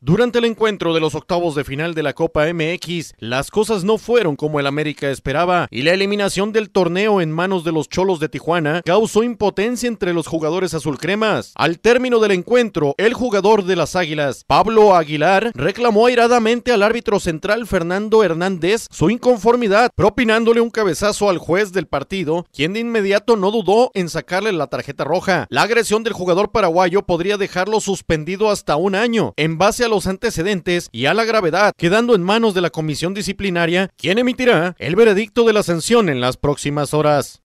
Durante el encuentro de los octavos de final de la Copa MX, las cosas no fueron como el América esperaba y la eliminación del torneo en manos de los Cholos de Tijuana causó impotencia entre los jugadores azulcremas. Al término del encuentro, el jugador de las Águilas, Pablo Aguilar, reclamó airadamente al árbitro central Fernando Hernández su inconformidad, propinándole un cabezazo al juez del partido, quien de inmediato no dudó en sacarle la tarjeta roja. La agresión del jugador paraguayo podría dejarlo suspendido hasta un año, en base a los antecedentes y a la gravedad, quedando en manos de la comisión disciplinaria, quien emitirá el veredicto de la sanción en las próximas horas.